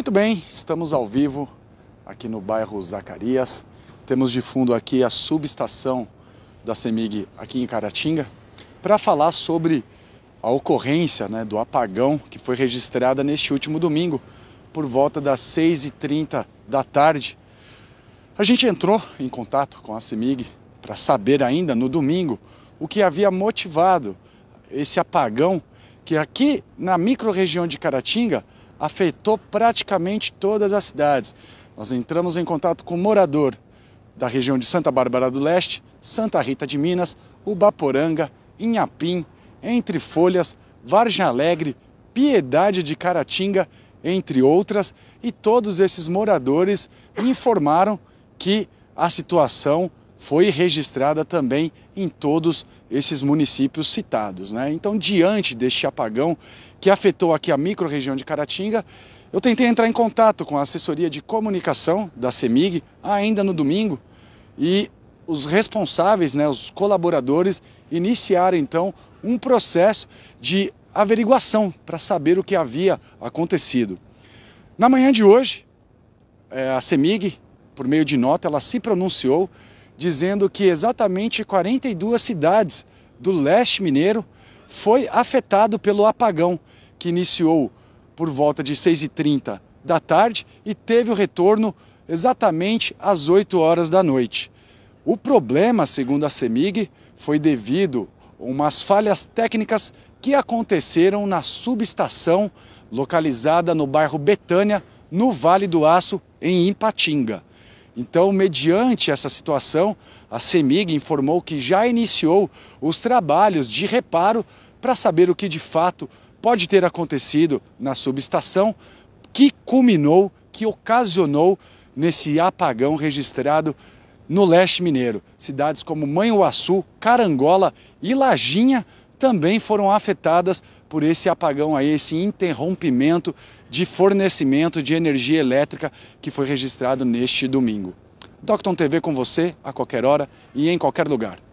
Muito bem, estamos ao vivo aqui no bairro Zacarias. Temos de fundo aqui a subestação da CEMIG aqui em Caratinga para falar sobre a ocorrência né, do apagão que foi registrada neste último domingo por volta das 6h30 da tarde. A gente entrou em contato com a CEMIG para saber ainda no domingo o que havia motivado esse apagão que aqui na microrregião de Caratinga afetou praticamente todas as cidades. Nós entramos em contato com morador da região de Santa Bárbara do Leste, Santa Rita de Minas, Ubaporanga, Inhapim, Entre Folhas, Vargem Alegre, Piedade de Caratinga, entre outras, e todos esses moradores informaram que a situação foi registrada também em todos esses municípios citados. Né? Então, diante deste apagão que afetou aqui a microrregião de Caratinga, eu tentei entrar em contato com a assessoria de comunicação da CEMIG ainda no domingo e os responsáveis, né, os colaboradores, iniciaram então um processo de averiguação para saber o que havia acontecido. Na manhã de hoje, eh, a CEMIG, por meio de nota, ela se pronunciou dizendo que exatamente 42 cidades do leste mineiro foi afetado pelo apagão que iniciou por volta de 6h30 da tarde e teve o retorno exatamente às 8 horas da noite. O problema, segundo a CEMIG, foi devido a umas falhas técnicas que aconteceram na subestação localizada no bairro Betânia, no Vale do Aço, em Ipatinga. Então, mediante essa situação, a CEMIG informou que já iniciou os trabalhos de reparo para saber o que de fato pode ter acontecido na subestação que culminou, que ocasionou nesse apagão registrado no leste mineiro. Cidades como Manhuaçu, Carangola e Laginha também foram afetadas por esse apagão aí, esse interrompimento de fornecimento de energia elétrica que foi registrado neste domingo. Docton TV com você a qualquer hora e em qualquer lugar.